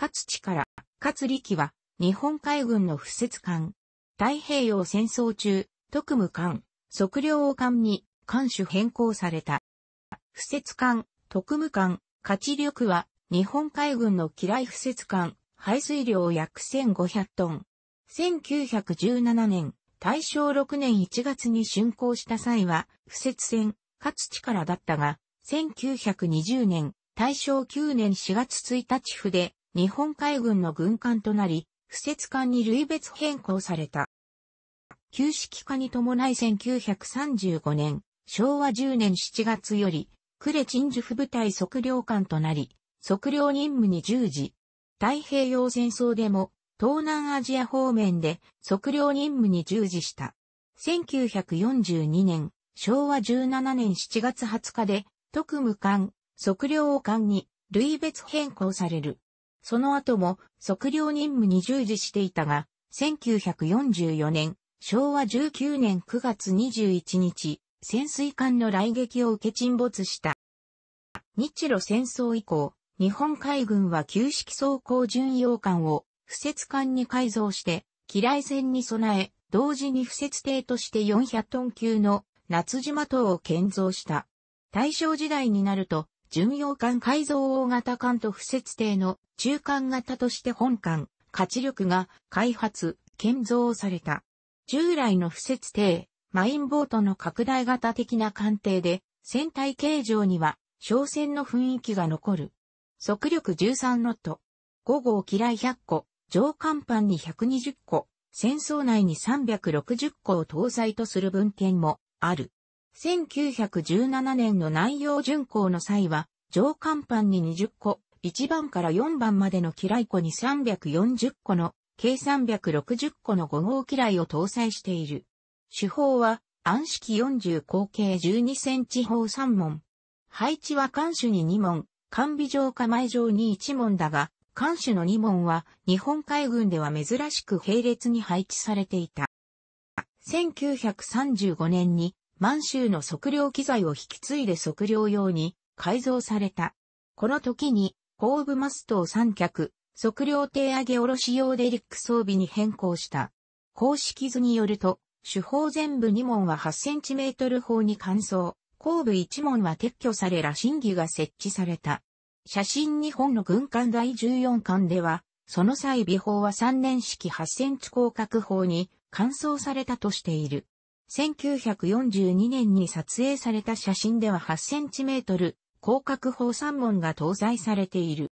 勝地から、勝力は、日本海軍の不設艦。太平洋戦争中、特務艦、測量艦に、艦種変更された。不設艦、特務艦、勝力は、日本海軍の機雷不設艦、排水量約1500トン。1917年、大正6年1月に竣工した際は、不設船、勝地からだったが、1920年、大正9年4月1日府で、日本海軍の軍艦となり、不設艦に類別変更された。旧式化に伴い1935年、昭和10年7月より、呉鎮守府部隊測量官となり、測量任務に従事。太平洋戦争でも、東南アジア方面で測量任務に従事した。1942年、昭和17年7月20日で、特務艦、測量艦に類別変更される。その後も測量任務に従事していたが、1944年、昭和19年9月21日、潜水艦の来撃を受け沈没した。日露戦争以降、日本海軍は旧式装甲巡洋艦を不設艦に改造して、機雷戦に備え、同時に不設艇として400トン級の夏島島を建造した。大正時代になると、巡洋艦改造大型艦と不設定の中間型として本艦、活力が開発、建造された。従来の不設定、マインボートの拡大型的な艦艇で、船体形状には、商船の雰囲気が残る。速力13ノット。5号機雷100個、上甲板に120個、戦争内に360個を搭載とする文献もある。1917年の南洋巡行の際は、上甲板に20個、1番から4番までの機雷庫に340個の、計360個の5号機雷を搭載している。手法は、暗式40口径12センチ砲3門。配置は艦首に2門、艦尾上構前上に1門だが、艦首の2門は日本海軍では珍しく並列に配置されていた。1935年に満州の測量機材を引き継いで測量用に改造された。この時に、後部マストを三脚、測量手上げ下ろし用デリック装備に変更した。公式図によると、主砲全部2門は8センチメートル砲に換装、後部1門は撤去され羅針儀が設置された。写真日本の軍艦第14巻では、その際美砲は3年式8センチ広角砲に換装されたとしている。1942年に撮影された写真では8センチメートル、広角砲三門が搭載されている。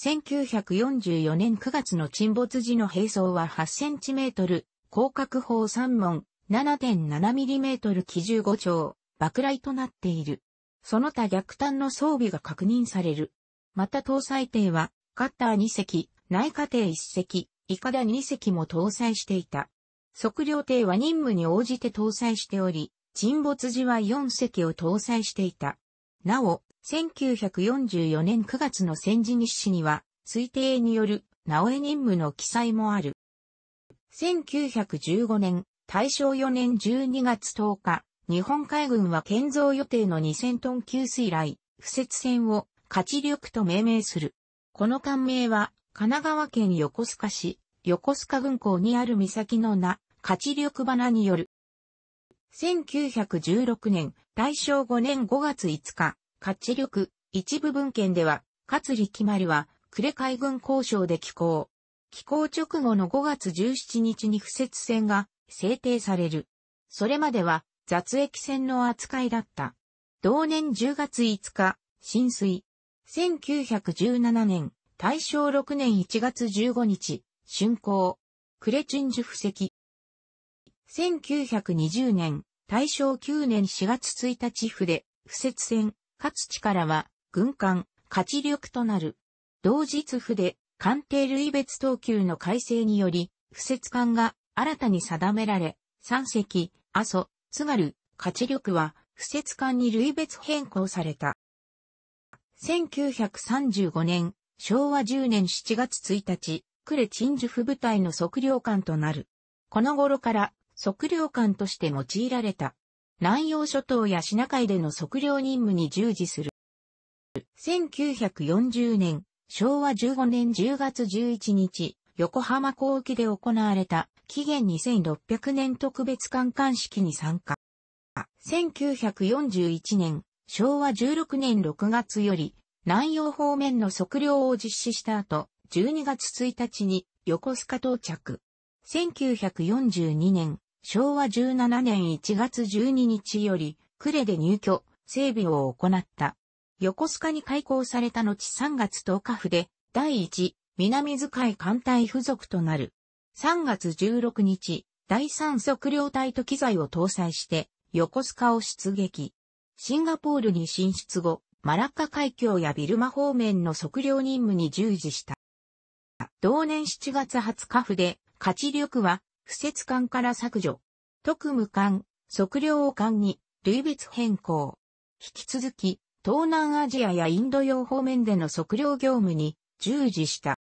1944年9月の沈没時の兵装は8センチメートル、広角砲三門、7.7ミリメートル機15丁、爆雷となっている。その他逆端の装備が確認される。また搭載艇は、カッター2隻、内下艇1隻、イカダ2隻も搭載していた。測量艇は任務に応じて搭載しており、沈没時は4隻を搭載していた。なお、1944年9月の戦時日誌には、推定による、直江任務の記載もある。1915年、大正4年12月10日、日本海軍は建造予定の2000トン級水雷、不設船を、勝力と命名する。この艦名は、神奈川県横須賀市、横須賀軍港にある岬の名、勝力花による。1916年、大正5年5月5日、勝力、一部文献では、勝利決まるは、呉海軍交渉で寄港。寄港直後の5月17日に不設船が制定される。それまでは、雑液船の扱いだった。同年10月5日、浸水。1917年、大正6年1月15日、竣工。呉レチ布石。1920年、大正9年4月1日府で、不設戦、勝地からは、軍艦、勝ち力となる。同日府で、艦艇類別等級の改正により、不設艦が新たに定められ、三隻、阿蘇、津軽、勝ち力は、不設艦に類別変更された。1935年、昭和10年7月1日、呉鎮守府部隊の測量艦となる。この頃から測量艦として用いられた。南洋諸島やシナ海での測量任務に従事する。1940年、昭和15年10月11日、横浜港沖で行われた紀元2600年特別観艦式に参加。1941年、昭和16年6月より、南洋方面の測量を実施した後、12月1日に横須賀到着。1942年、昭和17年1月12日より、呉で入居、整備を行った。横須賀に開港された後3月10日府で、第一、南使い艦隊付属となる。3月16日、第三測量隊と機材を搭載して、横須賀を出撃。シンガポールに進出後、マラッカ海峡やビルマ方面の測量任務に従事した。同年7月20日府で、勝力は不設艦から削除。特務艦、測量艦に、類別変更。引き続き、東南アジアやインド洋方面での測量業務に従事した。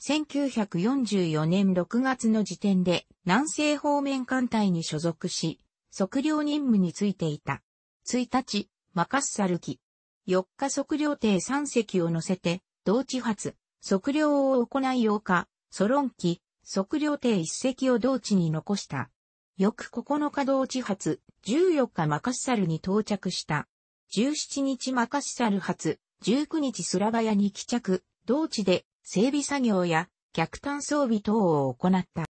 1944年6月の時点で南西方面艦隊に所属し、測量任務についていた。1日、マカッサルキ。4日測量艇3隻を乗せて、同地発、測量を行い8日、ソロン機、測量艇一隻を同地に残した。翌9日同地発、14日マカッサルに到着した。17日マカッサル発、19日スラバヤに帰着、同地で整備作業や逆単装備等を行った。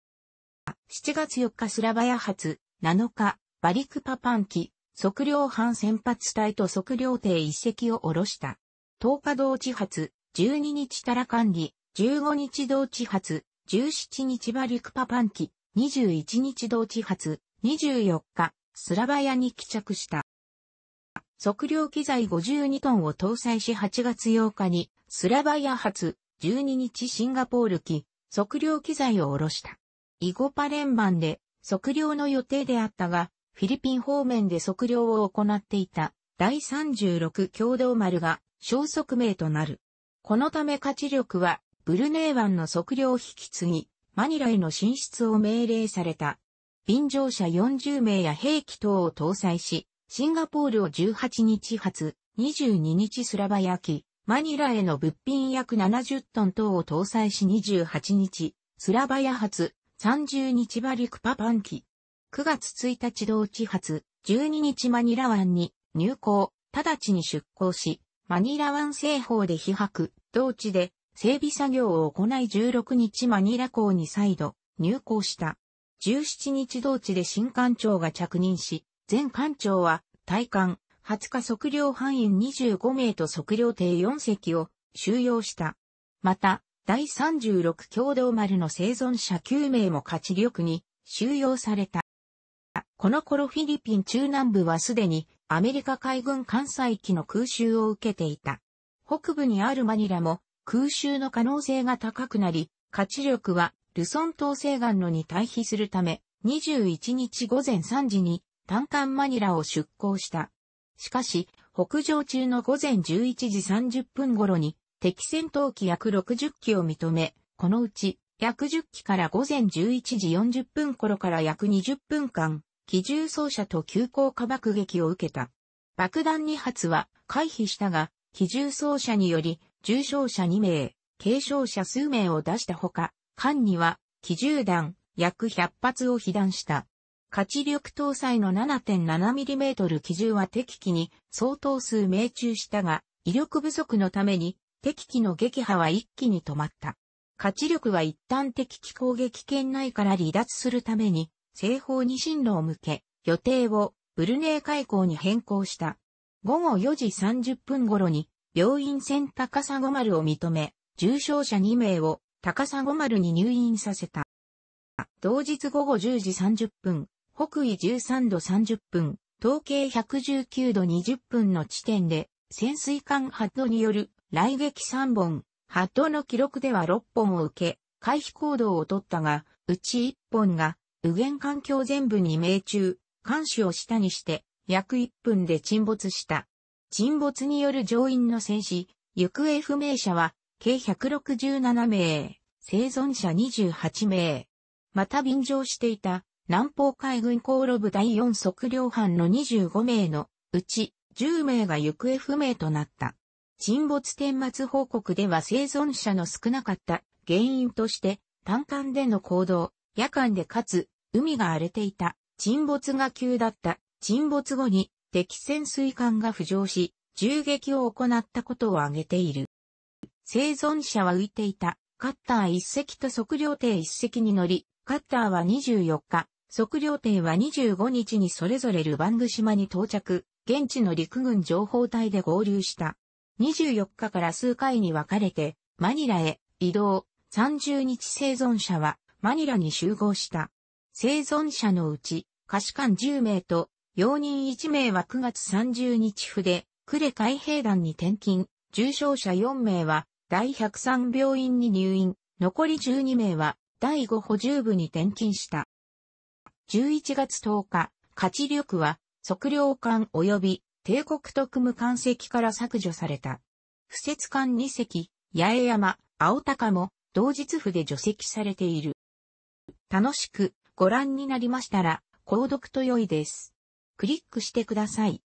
7月4日スラバヤ発、7日、バリクパパン機、測量班先発隊と測量艇一隻を下ろした。10日同地発、12日タラ管理、15日同地発、17日バリクパパンキ、21日同地発、24日、スラバヤに帰着した。測量機材52トンを搭載し8月8日に、スラバヤ発、12日シンガポール機、測量機材を下ろした。イゴパ連番で測量の予定であったが、フィリピン方面で測量を行っていた第36共同丸が消息名となる。このため価値力はブルネー湾の測量引き継ぎ、マニラへの進出を命令された。便乗者40名や兵器等を搭載し、シンガポールを18日発、22日スラバ焼き、マニラへの物品約70トン等を搭載し28日、スラバヤ発、30日バリクパパン機。9月1日同地発、12日マニラ湾に入港、直ちに出港し、マニラ湾西方で被泊、同地で整備作業を行い16日マニラ港に再度入港した。17日同地で新艦長が着任し、前艦長は体艦20日測量範囲25名と測量艇4隻を収容した。また、第36共同丸の生存者9名も勝ち力に収容された。この頃フィリピン中南部はすでにアメリカ海軍艦載機の空襲を受けていた。北部にあるマニラも空襲の可能性が高くなり、活力はルソン島西岸のに退避するため、21日午前3時に単管マニラを出港した。しかし、北上中の午前11時30分頃に敵戦闘機約60機を認め、このうち約10機から午前11時40分頃から約20分間、機銃装車と急降下爆撃を受けた。爆弾2発は回避したが、機銃装車により重傷者2名、軽傷者数名を出したほか、艦には、機銃弾、約100発を被弾した。価値力搭載の 7.7mm 機銃は敵機に相当数命中したが、威力不足のために敵機の撃破は一気に止まった。価値力は一旦敵機攻撃圏内から離脱するために、西方に進路を向け、予定をブルネー海溝に変更した。午後4時30分頃に病院船高砂丸を認め、重症者2名を高砂丸に入院させた。同日午後10時30分、北緯13度30分、統計119度20分の地点で、潜水艦ハッドによる来撃3本、ハッドの記録では6本を受け、回避行動を取ったが、うち1本が、右舷環境全部に命中、監視を下にして、約1分で沈没した。沈没による乗員の戦死、行方不明者は、計167名、生存者28名。また便乗していた、南方海軍航路部第4測量班の25名のうち10名が行方不明となった。沈没天末報告では生存者の少なかった原因として、単管での行動、夜間でかつ、海が荒れていた、沈没が急だった、沈没後に敵潜水艦が浮上し、銃撃を行ったことを挙げている。生存者は浮いていた、カッター1隻と測量艇1隻に乗り、カッターは24日、測量艇は25日にそれぞれルバング島に到着、現地の陸軍情報隊で合流した。24日から数回に分かれて、マニラへ移動、30日生存者はマニラに集合した。生存者のうち、可視官10名と容認1名は9月30日府で、呉海兵団に転勤、重症者4名は第103病院に入院、残り12名は第5補充部に転勤した。11月10日、勝ち力は測量艦及び帝国特務艦籍から削除された。不設艦2隻、八重山、青高も同日府で除籍されている。楽しくご覧になりましたら、購読と良いです。クリックしてください。